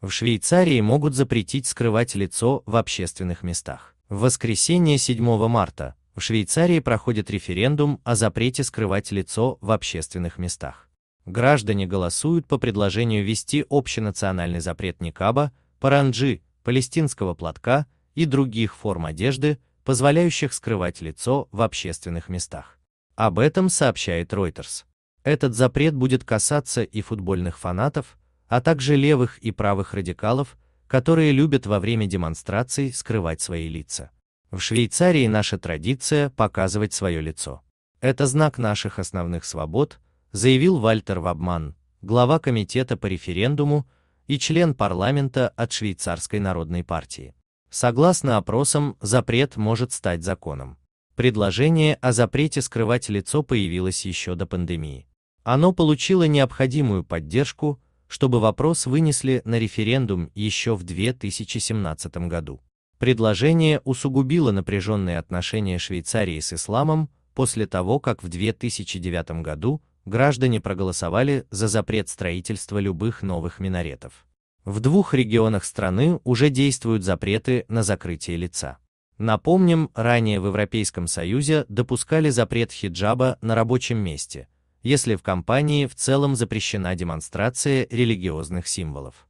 В Швейцарии могут запретить скрывать лицо в общественных местах. В воскресенье 7 марта в Швейцарии проходит референдум о запрете скрывать лицо в общественных местах. Граждане голосуют по предложению ввести общенациональный запрет никаба, паранджи, палестинского платка и других форм одежды, позволяющих скрывать лицо в общественных местах. Об этом сообщает Reuters. Этот запрет будет касаться и футбольных фанатов, а также левых и правых радикалов, которые любят во время демонстраций скрывать свои лица. В Швейцарии наша традиция показывать свое лицо. Это знак наших основных свобод, заявил Вальтер Вабман, глава комитета по референдуму и член парламента от Швейцарской народной партии. Согласно опросам, запрет может стать законом. Предложение о запрете скрывать лицо появилось еще до пандемии. Оно получило необходимую поддержку, чтобы вопрос вынесли на референдум еще в 2017 году. Предложение усугубило напряженные отношения Швейцарии с исламом после того, как в 2009 году граждане проголосовали за запрет строительства любых новых минаретов. В двух регионах страны уже действуют запреты на закрытие лица. Напомним, ранее в Европейском Союзе допускали запрет хиджаба на рабочем месте – если в компании в целом запрещена демонстрация религиозных символов.